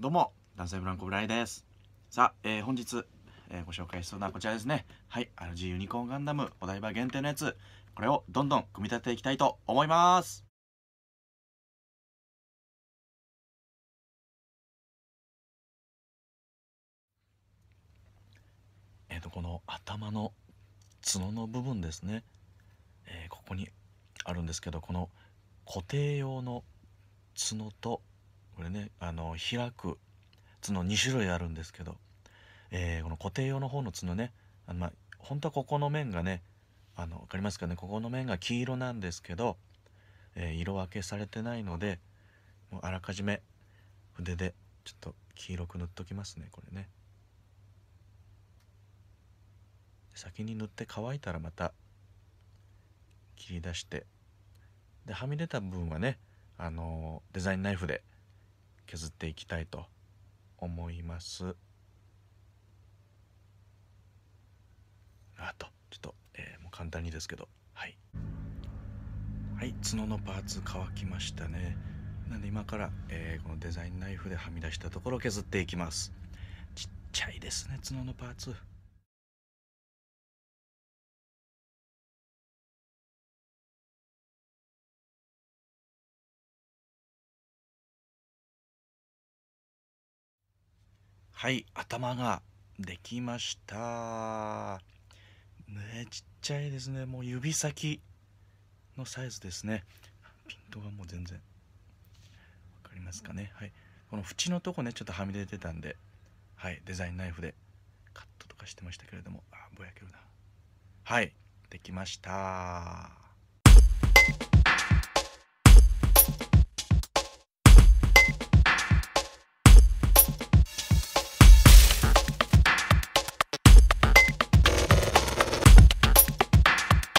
どうも、男性ブランコブライです。さあ、えー、本日、えー、ご紹介するのはこちらですね。はい、RG ユニコーンガンダムお台場限定のやつ、これをどんどん組み立てていきたいと思います。えっ、ー、と、この頭の角の部分ですね。えー、ここにあるんですけど、この固定用の角とこれねあの開く角2種類あるんですけど、えー、この固定用の方の角ねあの、まあ、本当はここの面がねあの分かりますかねここの面が黄色なんですけど、えー、色分けされてないのでもうあらかじめ筆でちょっと黄色く塗っときますねこれね先に塗って乾いたらまた切り出してではみ出た部分はねあのデザインナイフで削っていきたいと思いますあとちょっと、えー、もう簡単にですけどはいはい角のパーツ乾きましたねなんで今から、えー、このデザインナイフではみ出したところを削っていきますちっちゃいですね角のパーツはい、頭ができました。ねちっちゃいですね。もう指先のサイズですね。ピントがもう全然。わかりますかね。はい。この縁のとこね、ちょっとはみ出てたんで、はい、デザインナイフでカットとかしてましたけれども、あ、ぼやけるな。はい、できました。